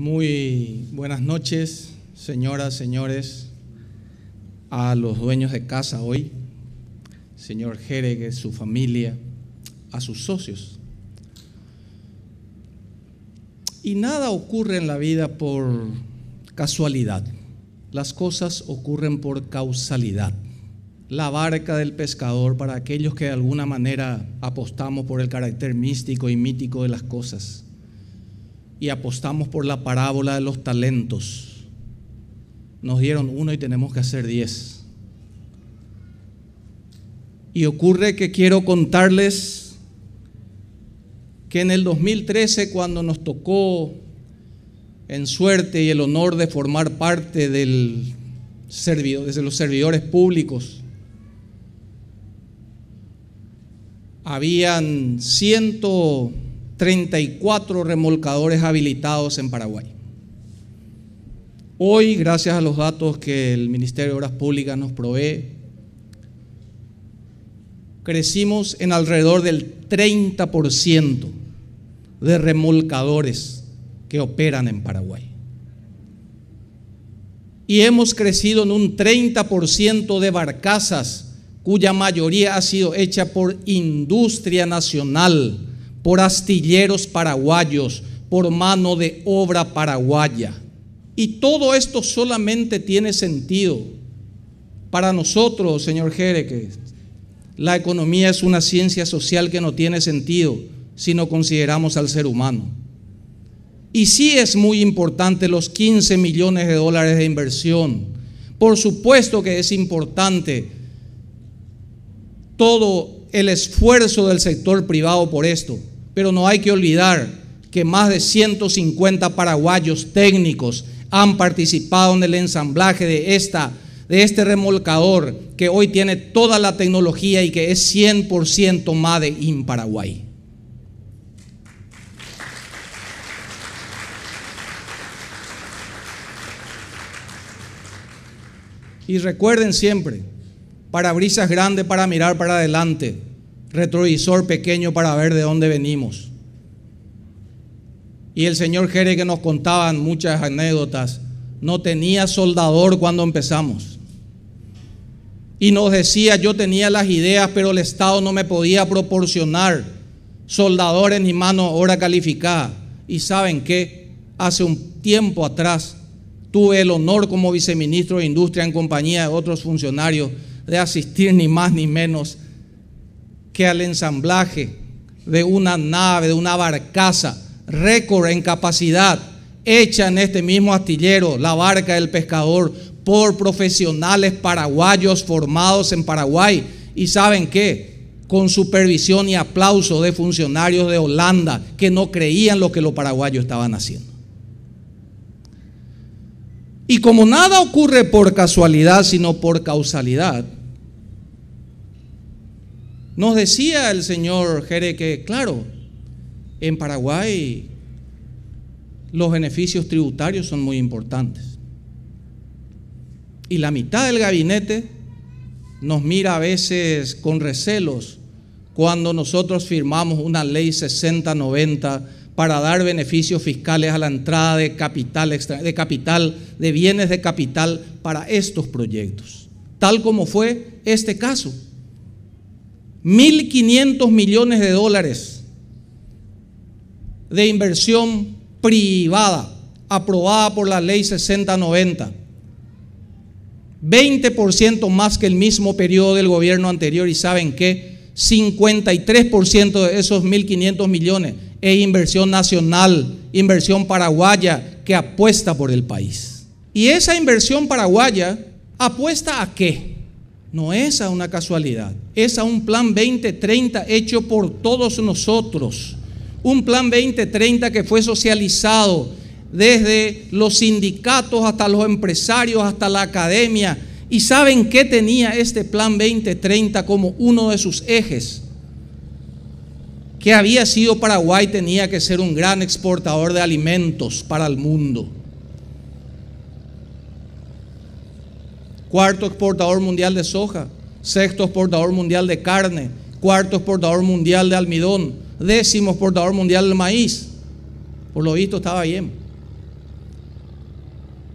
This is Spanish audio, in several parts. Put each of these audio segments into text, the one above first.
Muy buenas noches, señoras, señores, a los dueños de casa hoy, señor Jeregues, su familia, a sus socios. Y nada ocurre en la vida por casualidad. Las cosas ocurren por causalidad. La barca del pescador para aquellos que de alguna manera apostamos por el carácter místico y mítico de las cosas y apostamos por la parábola de los talentos. Nos dieron uno y tenemos que hacer diez. Y ocurre que quiero contarles que en el 2013, cuando nos tocó en suerte y el honor de formar parte del desde los servidores públicos, habían ciento 34 remolcadores habilitados en Paraguay. Hoy, gracias a los datos que el Ministerio de Obras Públicas nos provee, crecimos en alrededor del 30% de remolcadores que operan en Paraguay. Y hemos crecido en un 30% de barcazas cuya mayoría ha sido hecha por industria nacional por astilleros paraguayos, por mano de obra paraguaya. Y todo esto solamente tiene sentido para nosotros, señor Jereque. La economía es una ciencia social que no tiene sentido si no consideramos al ser humano. Y sí es muy importante los 15 millones de dólares de inversión. Por supuesto que es importante todo el esfuerzo del sector privado por esto. Pero no hay que olvidar que más de 150 paraguayos técnicos han participado en el ensamblaje de, esta, de este remolcador que hoy tiene toda la tecnología y que es 100% MADE IN Paraguay. Y recuerden siempre, parabrisas grandes para mirar para adelante retrovisor pequeño para ver de dónde venimos. Y el señor Jere que nos contaban muchas anécdotas, no tenía soldador cuando empezamos. Y nos decía, yo tenía las ideas, pero el Estado no me podía proporcionar soldadores ni mano obra calificada. Y saben qué hace un tiempo atrás tuve el honor como viceministro de Industria en compañía de otros funcionarios de asistir ni más ni menos que al ensamblaje de una nave, de una barcaza, récord en capacidad, hecha en este mismo astillero, la barca del pescador, por profesionales paraguayos formados en Paraguay. ¿Y saben qué? Con supervisión y aplauso de funcionarios de Holanda que no creían lo que los paraguayos estaban haciendo. Y como nada ocurre por casualidad, sino por causalidad, nos decía el señor Jere que, claro, en Paraguay los beneficios tributarios son muy importantes. Y la mitad del gabinete nos mira a veces con recelos cuando nosotros firmamos una ley 60-90 para dar beneficios fiscales a la entrada de capital, de capital, de bienes de capital para estos proyectos, tal como fue este caso. 1.500 millones de dólares de inversión privada aprobada por la ley 6090. 20% más que el mismo periodo del gobierno anterior y saben que 53% de esos 1.500 millones es inversión nacional, inversión paraguaya que apuesta por el país. ¿Y esa inversión paraguaya apuesta a qué? No es a una casualidad, es a un plan 2030 hecho por todos nosotros. Un plan 2030 que fue socializado desde los sindicatos hasta los empresarios, hasta la academia. ¿Y saben qué tenía este plan 2030 como uno de sus ejes? Que había sido Paraguay, tenía que ser un gran exportador de alimentos para el mundo. cuarto exportador mundial de soja, sexto exportador mundial de carne, cuarto exportador mundial de almidón, décimo exportador mundial de maíz. Por lo visto estaba bien.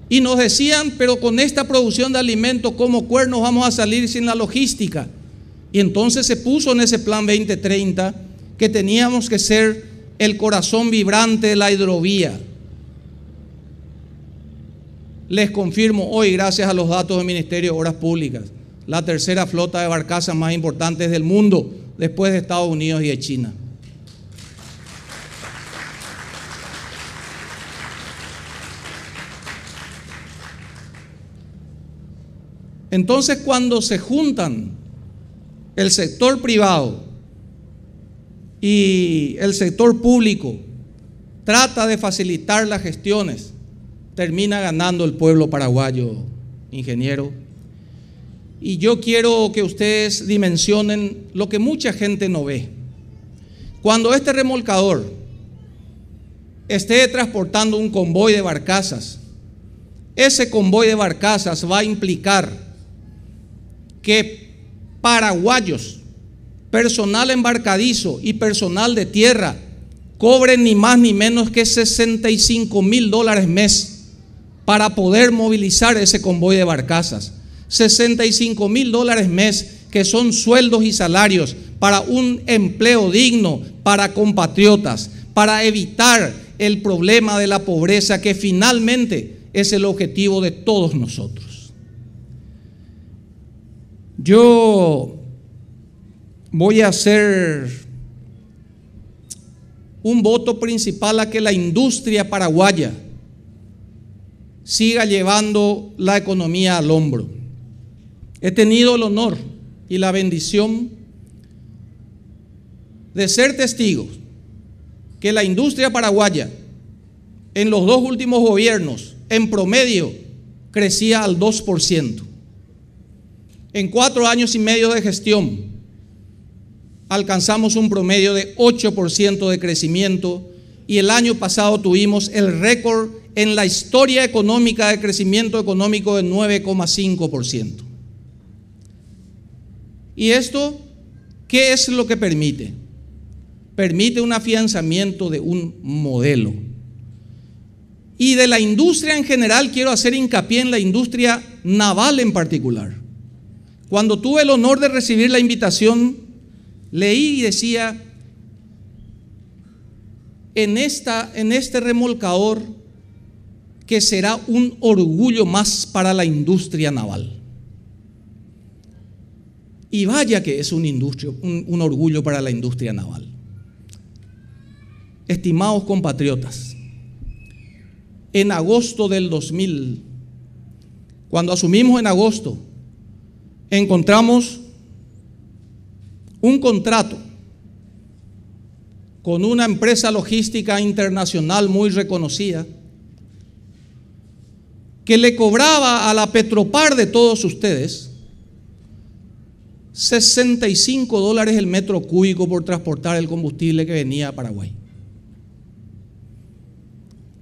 Y nos decían, pero con esta producción de alimentos, ¿cómo cuernos vamos a salir sin la logística? Y entonces se puso en ese plan 2030 que teníamos que ser el corazón vibrante de la hidrovía les confirmo hoy, gracias a los datos del Ministerio de Obras Públicas, la tercera flota de barcazas más importante del mundo, después de Estados Unidos y de China. Entonces, cuando se juntan el sector privado y el sector público, trata de facilitar las gestiones termina ganando el pueblo paraguayo, ingeniero. Y yo quiero que ustedes dimensionen lo que mucha gente no ve. Cuando este remolcador esté transportando un convoy de barcazas, ese convoy de barcazas va a implicar que paraguayos, personal embarcadizo y personal de tierra cobren ni más ni menos que 65 mil dólares mes para poder movilizar ese convoy de barcazas. 65 mil dólares mes, que son sueldos y salarios para un empleo digno para compatriotas, para evitar el problema de la pobreza, que finalmente es el objetivo de todos nosotros. Yo voy a hacer un voto principal a que la industria paraguaya, siga llevando la economía al hombro. He tenido el honor y la bendición de ser testigo que la industria paraguaya en los dos últimos gobiernos en promedio crecía al 2%. En cuatro años y medio de gestión alcanzamos un promedio de 8% de crecimiento y el año pasado tuvimos el récord en la historia económica de crecimiento económico de 9,5%. ¿Y esto qué es lo que permite? Permite un afianzamiento de un modelo. Y de la industria en general, quiero hacer hincapié en la industria naval en particular. Cuando tuve el honor de recibir la invitación, leí y decía, en, esta, en este remolcador que será un orgullo más para la industria naval. Y vaya que es un, industria, un, orgullo para la industria naval. Estimados compatriotas, en agosto del 2000, cuando asumimos en agosto, encontramos un contrato con una empresa logística internacional muy reconocida que le cobraba a la Petropar de todos ustedes 65 dólares el metro cúbico por transportar el combustible que venía a Paraguay.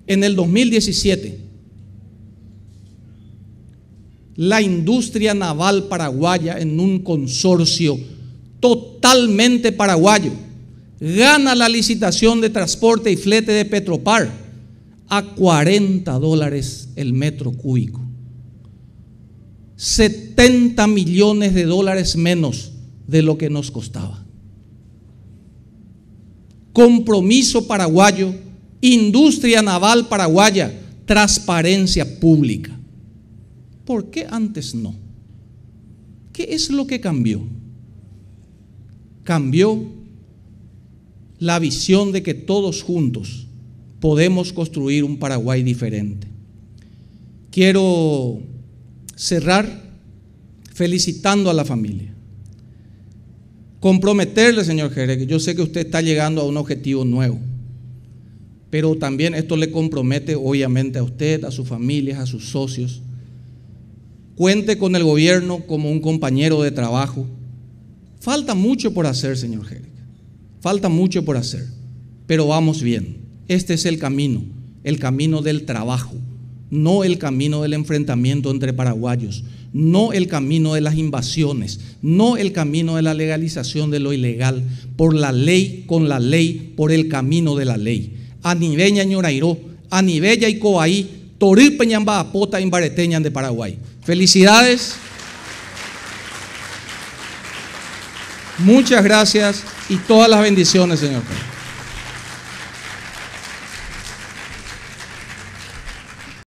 En el 2017, la industria naval paraguaya en un consorcio totalmente paraguayo gana la licitación de transporte y flete de Petropar a 40 dólares el metro cúbico. 70 millones de dólares menos de lo que nos costaba. Compromiso paraguayo, industria naval paraguaya, transparencia pública. ¿Por qué antes no? ¿Qué es lo que cambió? Cambió la visión de que todos juntos podemos construir un Paraguay diferente. Quiero cerrar felicitando a la familia. Comprometerle, señor Jerez, yo sé que usted está llegando a un objetivo nuevo, pero también esto le compromete obviamente a usted, a sus familias, a sus socios. Cuente con el gobierno como un compañero de trabajo. Falta mucho por hacer, señor Jerez. Falta mucho por hacer, pero vamos bien. Este es el camino, el camino del trabajo, no el camino del enfrentamiento entre paraguayos, no el camino de las invasiones, no el camino de la legalización de lo ilegal, por la ley, con la ley, por el camino de la ley. Anibeña a Anibella y Coahí, peñambapota Bajapota, Imbareteñan de Paraguay. Felicidades. Muchas gracias y todas las bendiciones, Señor.